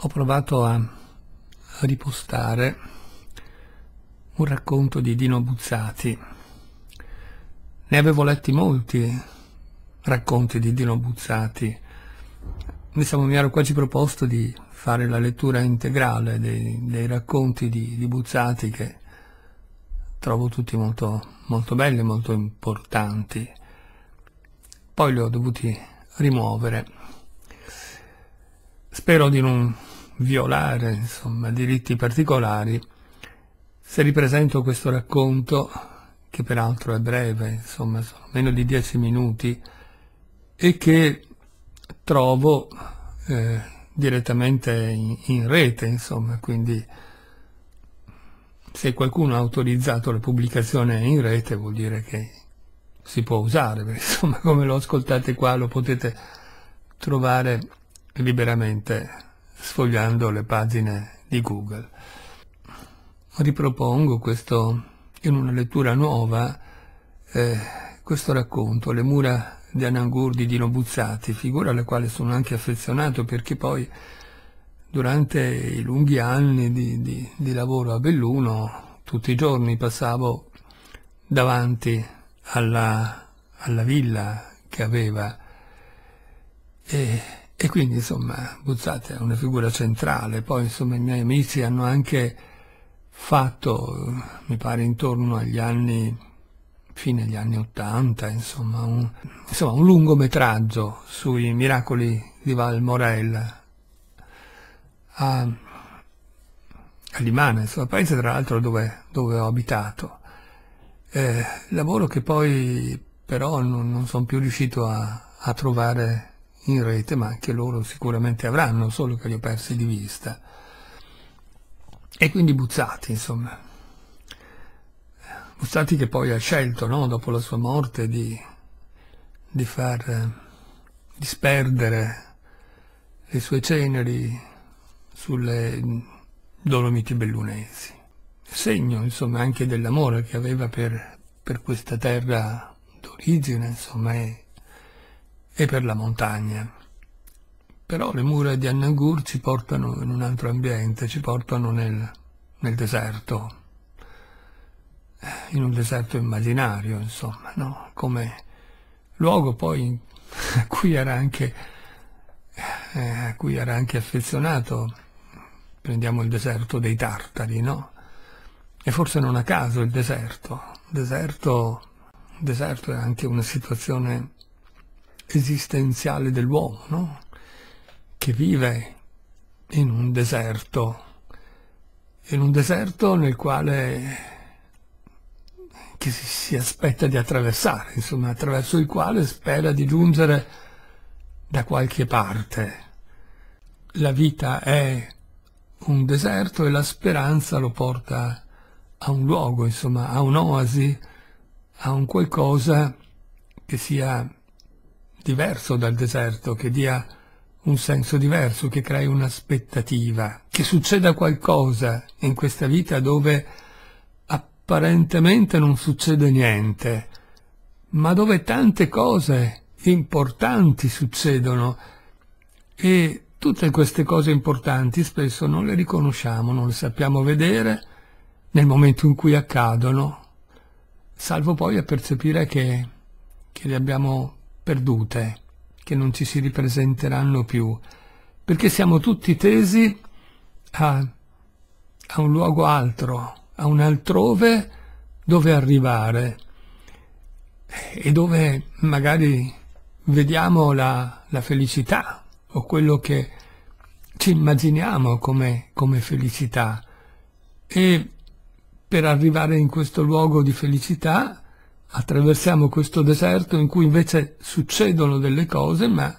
ho provato a ripostare un racconto di Dino Buzzati. Ne avevo letti molti racconti di Dino Buzzati. Diciamo, mi ero quasi proposto di fare la lettura integrale dei, dei racconti di, di, Buzzati che trovo tutti molto, molto belli, molto importanti. Poi li ho dovuti rimuovere spero di non violare insomma, diritti particolari se ripresento questo racconto che peraltro è breve insomma sono meno di dieci minuti e che trovo eh, direttamente in, in rete insomma quindi se qualcuno ha autorizzato la pubblicazione in rete vuol dire che si può usare insomma come lo ascoltate qua lo potete trovare liberamente sfogliando le pagine di Google. Ripropongo questo, in una lettura nuova eh, questo racconto, Le mura di Anangur di Dino Buzzati, figura alla quale sono anche affezionato perché poi durante i lunghi anni di, di, di lavoro a Belluno tutti i giorni passavo davanti alla, alla villa che aveva e, e quindi, insomma, Buzzate è una figura centrale. Poi, insomma, i miei amici hanno anche fatto, mi pare, intorno agli anni, fine agli anni Ottanta, insomma, un, insomma, un lungometraggio sui miracoli di Valmorel a, a Limana, insomma, paese tra l'altro dove, dove ho abitato. Eh, lavoro che poi però non, non sono più riuscito a, a trovare in rete, ma anche loro sicuramente avranno, solo che li ho persi di vista. E quindi Buzzati, insomma. Buzzati che poi ha scelto, no, dopo la sua morte, di, di far disperdere le sue ceneri sulle Dolomiti bellunesi. Segno, insomma, anche dell'amore che aveva per, per questa terra d'origine, insomma, e e per la montagna. Però le mura di Annagur ci portano in un altro ambiente, ci portano nel, nel deserto, eh, in un deserto immaginario, insomma, no? come luogo poi a cui era anche, eh, a cui era anche affezionato. Prendiamo il deserto dei Tartari, no? E forse non a caso il deserto. Deserto, deserto è anche una situazione esistenziale dell'uomo, no? che vive in un deserto, in un deserto nel quale che si, si aspetta di attraversare, insomma, attraverso il quale spera di giungere da qualche parte. La vita è un deserto e la speranza lo porta a un luogo, insomma, a un'oasi, a un qualcosa che sia diverso dal deserto, che dia un senso diverso, che crei un'aspettativa, che succeda qualcosa in questa vita dove apparentemente non succede niente, ma dove tante cose importanti succedono e tutte queste cose importanti spesso non le riconosciamo, non le sappiamo vedere nel momento in cui accadono, salvo poi a percepire che, che le abbiamo perdute, che non ci si ripresenteranno più, perché siamo tutti tesi a, a un luogo altro, a un altrove dove arrivare e dove magari vediamo la, la felicità o quello che ci immaginiamo come, come felicità e per arrivare in questo luogo di felicità attraversiamo questo deserto in cui invece succedono delle cose, ma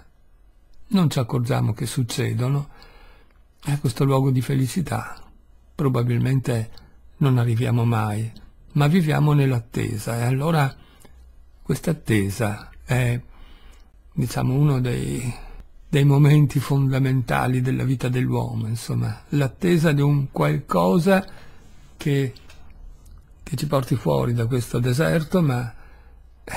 non ci accorgiamo che succedono, è eh, questo luogo di felicità. Probabilmente non arriviamo mai, ma viviamo nell'attesa e allora questa attesa è, diciamo, uno dei, dei momenti fondamentali della vita dell'uomo, insomma, l'attesa di un qualcosa che che ci porti fuori da questo deserto, ma eh,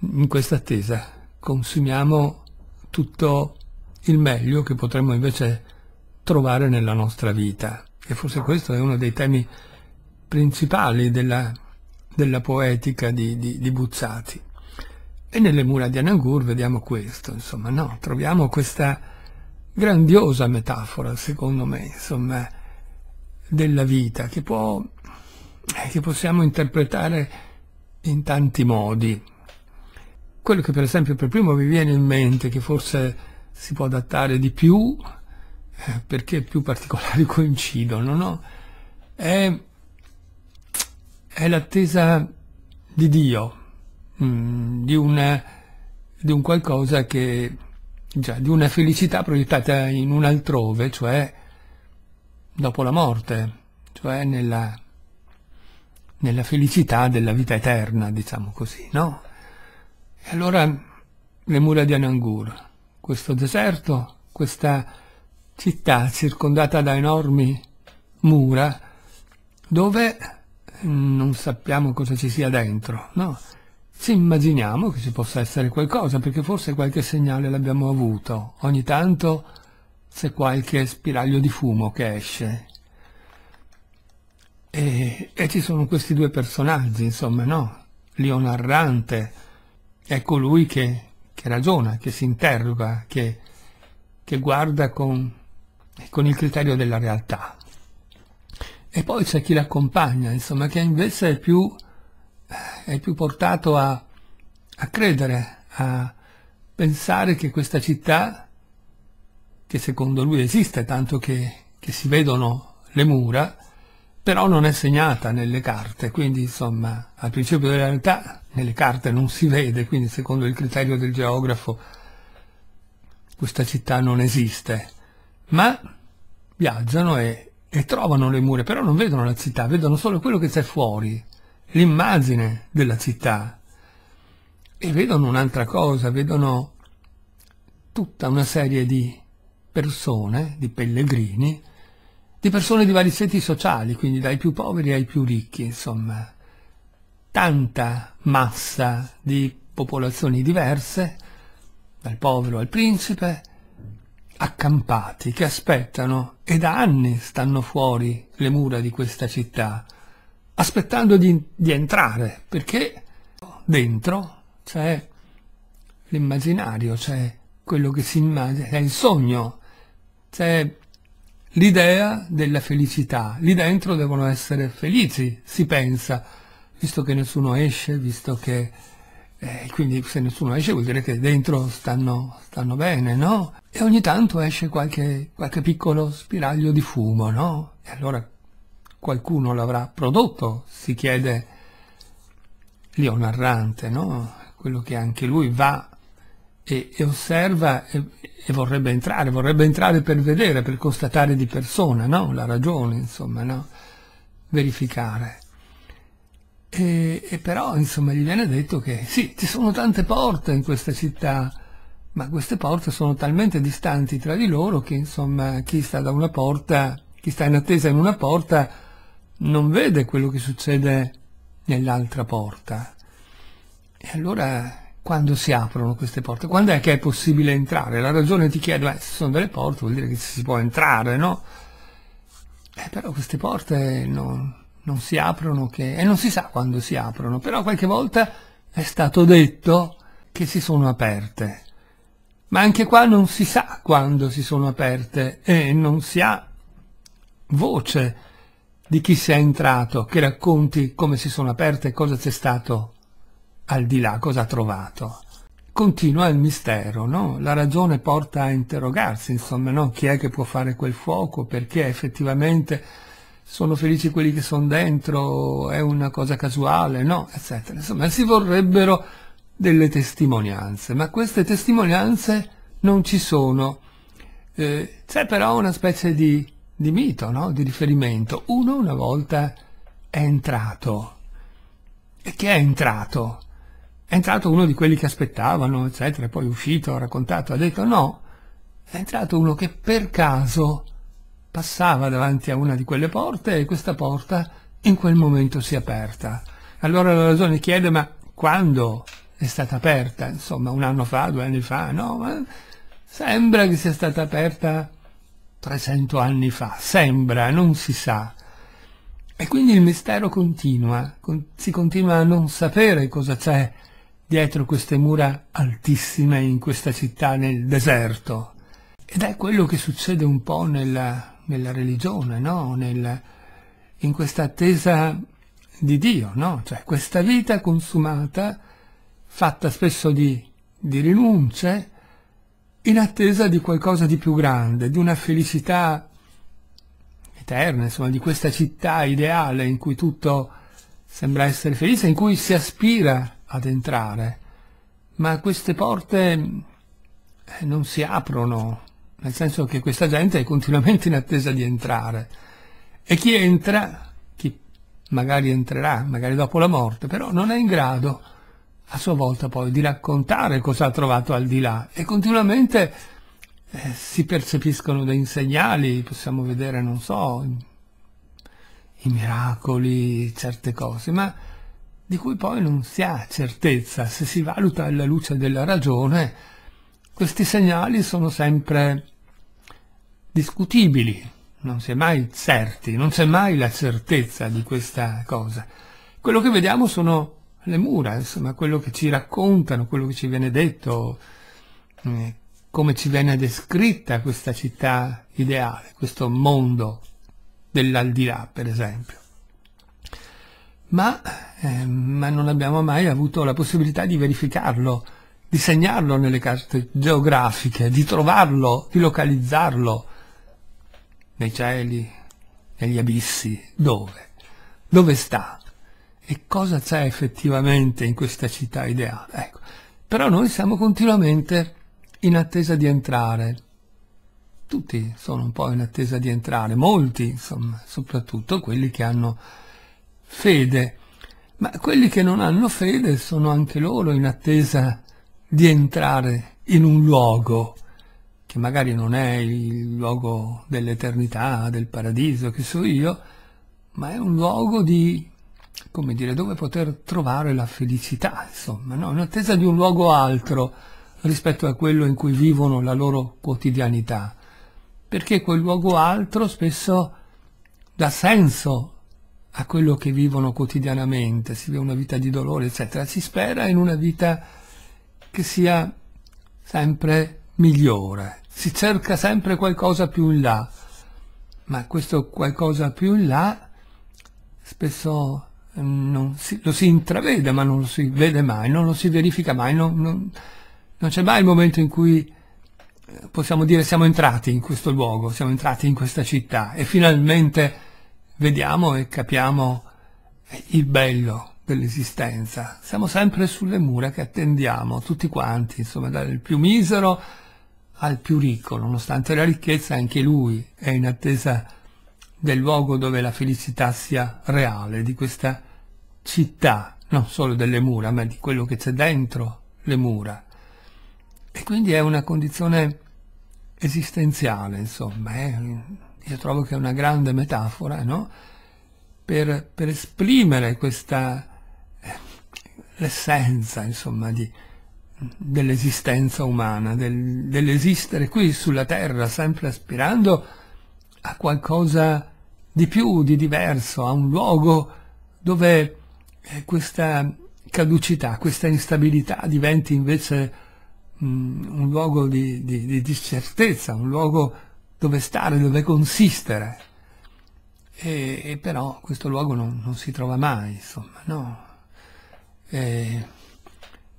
in questa attesa consumiamo tutto il meglio che potremmo invece trovare nella nostra vita. E forse questo è uno dei temi principali della, della poetica di, di, di, Buzzati. E nelle mura di Anangur vediamo questo, insomma, no? Troviamo questa grandiosa metafora, secondo me, insomma, della vita, che può eh, che possiamo interpretare in tanti modi. Quello che per esempio per primo mi viene in mente, che forse si può adattare di più, eh, perché più particolari coincidono, no? è, è l'attesa di Dio, mm, di, una, di un qualcosa che Già, di una felicità proiettata in un altrove, cioè dopo la morte, cioè nella nella felicità della vita eterna, diciamo così, no? E allora le mura di Anangur, questo deserto, questa città circondata da enormi mura, dove mm, non sappiamo cosa ci sia dentro, no? Ci immaginiamo che ci possa essere qualcosa, perché forse qualche segnale l'abbiamo avuto. Ogni tanto c'è qualche spiraglio di fumo che esce, e, e ci sono questi due personaggi, insomma, no? Leon Arrante è colui ecco che, che ragiona, che si interroga, che, che guarda con, con il criterio della realtà. E poi c'è chi l'accompagna, insomma, che invece è più, è più portato a, a credere, a pensare che questa città, che secondo lui esiste, tanto che, che si vedono le mura, però non è segnata nelle carte, quindi insomma al principio della realtà nelle carte non si vede, quindi secondo il criterio del geografo questa città non esiste, ma viaggiano e, e trovano le mura, però non vedono la città, vedono solo quello che c'è fuori, l'immagine della città e vedono un'altra cosa, vedono tutta una serie di persone, di pellegrini, di persone di vari seti sociali, quindi dai più poveri ai più ricchi, insomma. Tanta massa di popolazioni diverse, dal povero al principe, accampati che aspettano e da anni stanno fuori le mura di questa città, aspettando di, di entrare, perché dentro c'è l'immaginario, c'è quello che si immagina, è il sogno, c'è l'idea della felicità. Lì dentro devono essere felici, si pensa, visto che nessuno esce, visto che... Eh, quindi se nessuno esce vuol dire che dentro stanno, stanno bene, no? E ogni tanto esce qualche, qualche piccolo spiraglio di fumo, no? E allora qualcuno l'avrà prodotto, si chiede Leo Narrante, no? Quello che anche lui va e, e osserva e, e, vorrebbe entrare, vorrebbe entrare per vedere, per constatare di persona, no? La ragione, insomma, no? Verificare. E, e però, insomma, gli viene detto che sì, ci sono tante porte in questa città, ma queste porte sono talmente distanti tra di loro che, insomma, chi sta da una porta, chi sta in attesa in una porta, non vede quello che succede nell'altra porta. E allora quando si aprono queste porte? Quando è che è possibile entrare? La ragione ti chiede, beh, se sono delle porte vuol dire che si può entrare, no? Eh, però queste porte non, non si aprono che, e non si sa quando si aprono, però qualche volta è stato detto che si sono aperte. Ma anche qua non si sa quando si sono aperte e non si ha voce di chi si è entrato, che racconti come si sono aperte e cosa c'è stato al di là cosa ha trovato. Continua il mistero, no? La ragione porta a interrogarsi, insomma, no? Chi è che può fare quel fuoco? Perché effettivamente sono felici quelli che sono dentro? È una cosa casuale? No? Eccetera. Insomma, si vorrebbero delle testimonianze, ma queste testimonianze non ci sono. Eh, c'è però una specie di, di mito, no? di riferimento. Uno una volta è entrato. E chi è entrato? È entrato uno di quelli che aspettavano, eccetera, poi è uscito, ha raccontato, ha detto no, è entrato uno che per caso passava davanti a una di quelle porte e questa porta in quel momento si è aperta. Allora la ragione chiede ma quando è stata aperta? Insomma un anno fa, due anni fa, no? Ma sembra che sia stata aperta 300 anni fa, sembra, non si sa. E quindi il mistero continua, si continua a non sapere cosa c'è dietro queste mura altissime in questa città nel deserto. Ed è quello che succede un po' nella, nella religione, no? Nel, in questa attesa di Dio, no? Cioè questa vita consumata, fatta spesso di, di rinunce, in attesa di qualcosa di più grande, di una felicità eterna, insomma, di questa città ideale in cui tutto sembra essere felice, in cui si aspira ad entrare, ma queste porte eh, non si aprono, nel senso che questa gente è continuamente in attesa di entrare. E chi entra, chi magari entrerà, magari dopo la morte, però non è in grado a sua volta poi di raccontare cosa ha trovato al di là e continuamente eh, si percepiscono dei segnali, possiamo vedere, non so, i miracoli, certe cose, ma di cui poi non si ha certezza. Se si valuta alla luce della ragione, questi segnali sono sempre discutibili, non si è mai certi, non c'è mai la certezza di questa cosa. Quello che vediamo sono le mura, insomma, quello che ci raccontano, quello che ci viene detto, eh, come ci viene descritta questa città ideale, questo mondo dell'aldilà, per esempio ma, eh, ma non abbiamo mai avuto la possibilità di verificarlo, di segnarlo nelle carte geografiche, di trovarlo, di localizzarlo nei cieli, negli abissi, dove? Dove sta? E cosa c'è effettivamente in questa città ideale? Ecco. Però noi siamo continuamente in attesa di entrare. Tutti sono un po' in attesa di entrare, molti, insomma, soprattutto quelli che hanno fede, ma quelli che non hanno fede sono anche loro in attesa di entrare in un luogo che magari non è il luogo dell'eternità, del paradiso, che so io, ma è un luogo di, come dire, dove poter trovare la felicità, insomma, no? in attesa di un luogo altro rispetto a quello in cui vivono la loro quotidianità, perché quel luogo altro spesso dà senso a quello che vivono quotidianamente, si vive una vita di dolore, eccetera, si spera in una vita che sia sempre migliore, si cerca sempre qualcosa più in là, ma questo qualcosa più in là spesso mm, si, lo si intravede ma non lo si vede mai, non lo si verifica mai, non, non, non c'è mai il momento in cui eh, possiamo dire siamo entrati in questo luogo, siamo entrati in questa città e finalmente vediamo e capiamo eh, il bello dell'esistenza. Siamo sempre sulle mura che attendiamo, tutti quanti, insomma, dal più misero al più ricco, nonostante la ricchezza anche lui è in attesa del luogo dove la felicità sia reale, di questa città, non solo delle mura, ma di quello che c'è dentro le mura. E quindi è una condizione esistenziale, insomma, è eh io trovo che è una grande metafora, no? per, per, esprimere questa eh, l'essenza, insomma, dell'esistenza umana, del, dell'esistere qui sulla Terra, sempre aspirando a qualcosa di più, di diverso, a un luogo dove eh, questa caducità, questa instabilità diventi invece mh, mm, un luogo di, di, di certezza, un luogo dove stare, dove consistere. E, e però questo luogo non, non, si trova mai, insomma, no. E,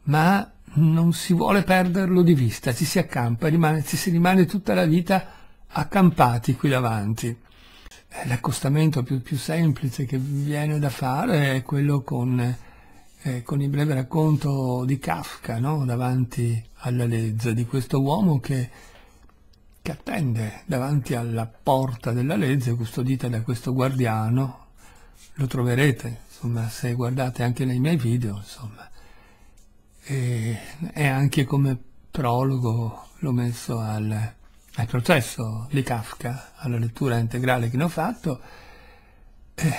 ma non si vuole perderlo di vista, ci si accampa, rimane, ci si rimane tutta la vita accampati qui davanti. Eh, l'accostamento più, più semplice che viene da fare è quello con, eh, con il breve racconto di Kafka, no? davanti alla legge, di questo uomo che che attende davanti alla porta della legge custodita da questo guardiano, lo troverete, insomma, se guardate anche nei miei video, insomma. E, e anche come prologo l'ho messo al, al, processo di Kafka, alla lettura integrale che ne ho fatto, eh,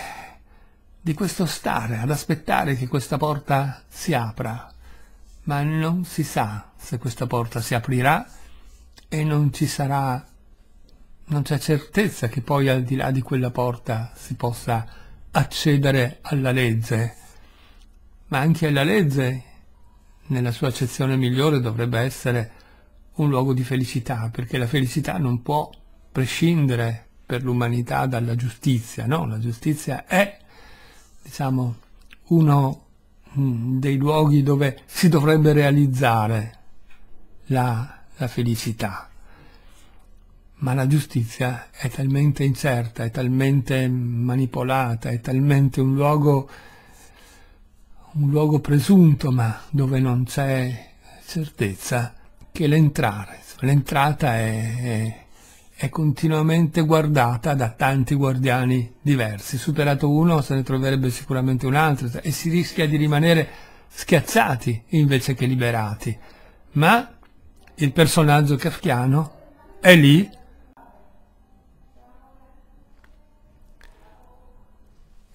di questo stare, ad aspettare che questa porta si apra, ma non si sa se questa porta si aprirà e non ci sarà, non c'è certezza che poi al di là di quella porta si possa accedere alla legge, ma anche alla legge, nella sua accezione migliore, dovrebbe essere un luogo di felicità, perché la felicità non può prescindere per l'umanità dalla giustizia, no? La giustizia è, diciamo, uno mm, dei luoghi dove si dovrebbe realizzare la la felicità. Ma la giustizia è talmente incerta, è talmente manipolata, è talmente un luogo, un luogo presunto, ma dove non c'è certezza, che l'entrare, l'entrata è, è, è continuamente guardata da tanti guardiani diversi. Superato uno se ne troverebbe sicuramente un altro e si rischia di rimanere schiacciati invece che liberati. Ma il personaggio kafkiano è lì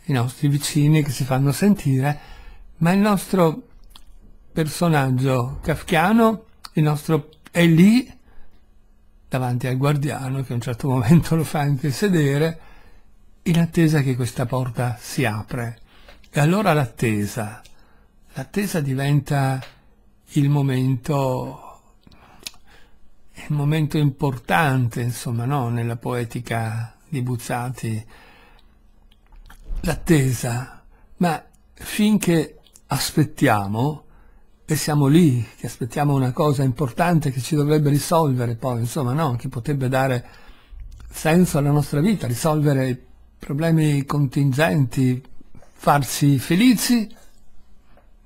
i nostri vicini che si fanno sentire ma il nostro personaggio kafkiano il nostro è lì davanti al guardiano che a un certo momento lo fa anche sedere in attesa che questa porta si apre e allora l'attesa l'attesa diventa il momento è momento importante, insomma, no? nella poetica di Buzzati, l'attesa, ma finché aspettiamo, e siamo lì, che aspettiamo una cosa importante che ci dovrebbe risolvere poi, insomma, no? che potrebbe dare senso alla nostra vita, risolvere problemi contingenti, farsi felici,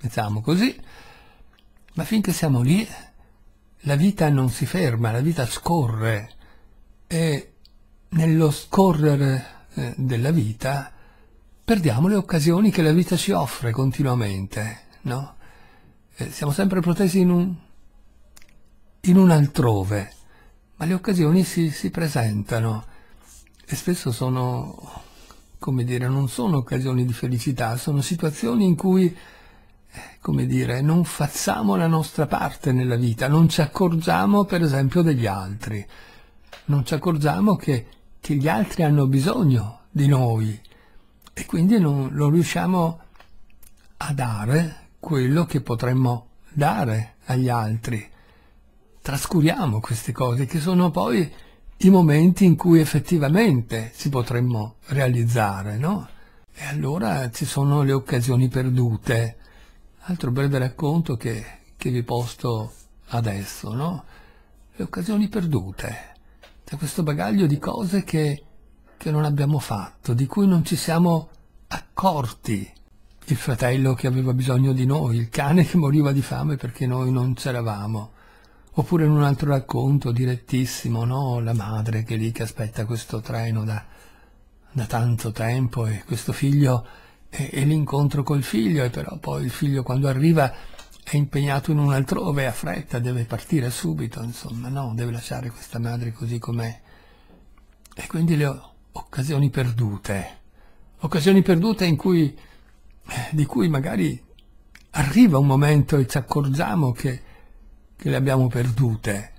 mettiamo così, ma finché siamo lì la vita non si ferma, la vita scorre e nello scorrere eh, della vita perdiamo le occasioni che la vita ci offre continuamente, no? Eh, siamo sempre protesi in un, in un, altrove, ma le occasioni si, si presentano e spesso sono, come dire, non sono occasioni di felicità, sono situazioni in cui come dire, non facciamo la nostra parte nella vita, non ci accorgiamo per esempio degli altri, non ci accorgiamo che, che gli altri hanno bisogno di noi e quindi non, non riusciamo a dare quello che potremmo dare agli altri. Trascuriamo queste cose che sono poi i momenti in cui effettivamente ci potremmo realizzare, no? E allora ci sono le occasioni perdute Altro breve racconto che, che vi posto adesso, no? Le occasioni perdute. da questo bagaglio di cose che, che non abbiamo fatto, di cui non ci siamo accorti. Il fratello che aveva bisogno di noi, il cane che moriva di fame perché noi non c'eravamo. Oppure in un altro racconto direttissimo, no? La madre che lì che aspetta questo treno da, da tanto tempo e questo figlio e, e l'incontro col figlio, e però poi il figlio quando arriva è impegnato in un altrove, ha fretta, deve partire subito, insomma, no, deve lasciare questa madre così com'è. E quindi le occasioni perdute, occasioni perdute in cui, eh, di cui magari arriva un momento e ci accorgiamo che, che le abbiamo perdute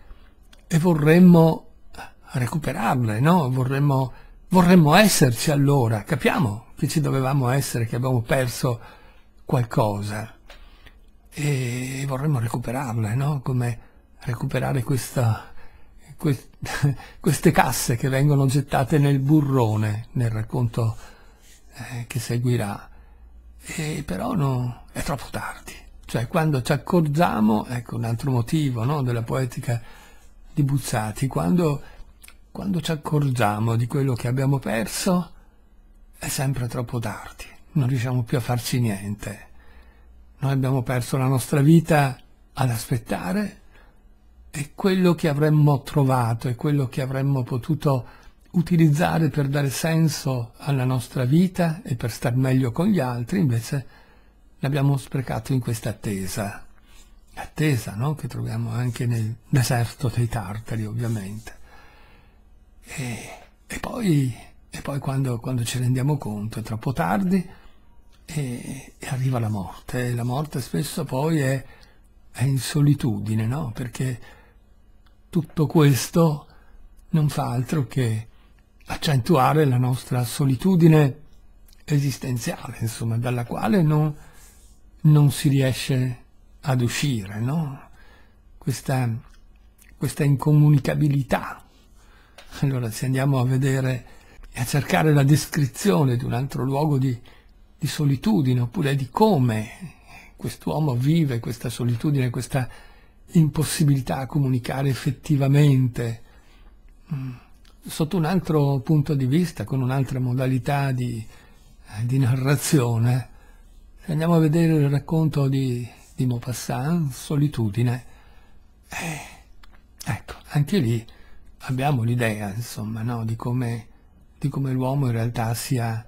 e vorremmo recuperarle, no? Vorremmo, vorremmo esserci allora, capiamo che ci dovevamo essere, che abbiamo perso qualcosa e vorremmo recuperarle, no? come recuperare questa, que, queste casse che vengono gettate nel burrone nel racconto eh, che seguirà. E però no, è troppo tardi, cioè quando ci accorgiamo, ecco un altro motivo no? della poetica di Buzzati, quando, quando ci accorgiamo di quello che abbiamo perso, è sempre troppo tardi, non riusciamo più a farci niente. Noi abbiamo perso la nostra vita ad aspettare e quello che avremmo trovato e quello che avremmo potuto utilizzare per dare senso alla nostra vita e per star meglio con gli altri, invece l'abbiamo sprecato in questa attesa. Attesa, no? Che troviamo anche nel deserto dei Tartari, ovviamente. E, e poi e poi quando, quando ci rendiamo conto è troppo tardi e, e arriva la morte. E la morte spesso poi è, è in solitudine, no? Perché tutto questo non fa altro che accentuare la nostra solitudine esistenziale, insomma, dalla quale non, non si riesce ad uscire, no? Questa, questa incomunicabilità. Allora, se andiamo a vedere e a cercare la descrizione di un altro luogo di, di solitudine, oppure di come quest'uomo vive questa solitudine, questa impossibilità a comunicare effettivamente mm, sotto un altro punto di vista, con un'altra modalità di, eh, di narrazione. Se andiamo a vedere il racconto di, di Maupassant, Solitudine, eh, ecco, anche lì abbiamo l'idea, insomma, no, di come di come l'uomo in realtà sia,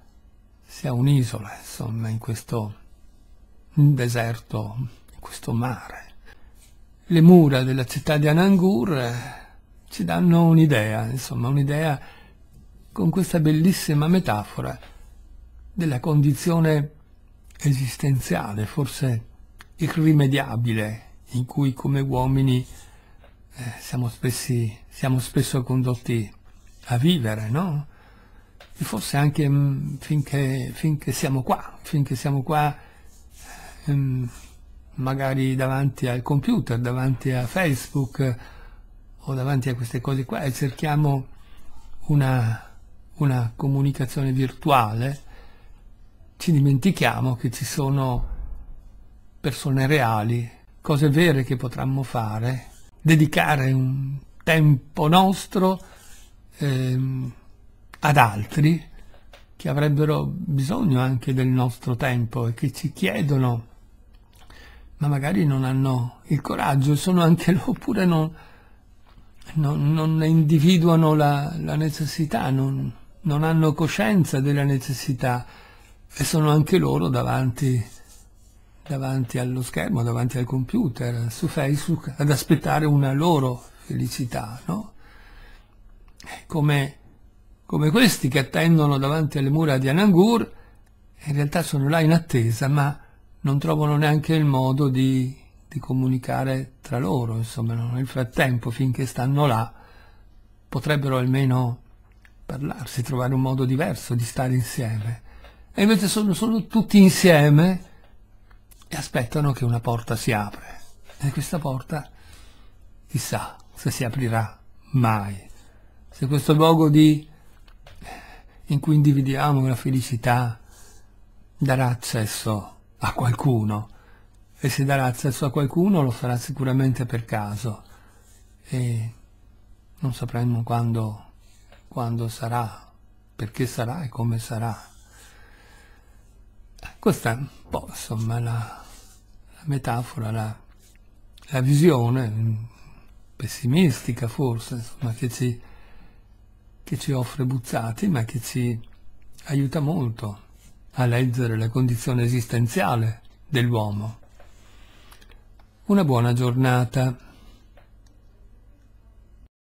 sia un'isola, insomma, in questo deserto, in questo mare. Le mura della città di Anangur eh, ci danno un'idea, insomma, un'idea con questa bellissima metafora della condizione esistenziale, forse irrimediabile, in cui come uomini eh, siamo, spessi, siamo, spesso condotti a vivere, no? e forse anche mh, mm, finché, finché, siamo qua, finché siamo qua mh, ehm, magari davanti al computer, davanti a Facebook o davanti a queste cose qua e cerchiamo una, una comunicazione virtuale, ci dimentichiamo che ci sono persone reali, cose vere che potremmo fare, dedicare un tempo nostro. Ehm, ad altri che avrebbero bisogno anche del nostro tempo e che ci chiedono, ma magari non hanno il coraggio, sono anche loro, oppure non, non, non individuano la, la necessità, non, non hanno coscienza della necessità e sono anche loro davanti, davanti allo schermo, davanti al computer, su Facebook, ad aspettare una loro felicità, no? Come come questi che attendono davanti alle mura di Anangur, in realtà sono là in attesa, ma non trovano neanche il modo di, di comunicare tra loro, insomma, nel frattempo, finché stanno là, potrebbero almeno parlarsi, trovare un modo diverso di stare insieme. E invece sono, sono tutti insieme e aspettano che una porta si apre. E questa porta chissà se si aprirà mai. Se questo luogo di in cui individuiamo la felicità, darà accesso a qualcuno e se darà accesso a qualcuno lo farà sicuramente per caso e non sapremo quando, quando sarà, perché sarà e come sarà. Questa è un po' insomma la, la metafora, la, la visione mm, pessimistica forse, insomma, che ci che ci offre Buzzati, ma che ci aiuta molto a leggere la condizione esistenziale dell'uomo. Una buona giornata.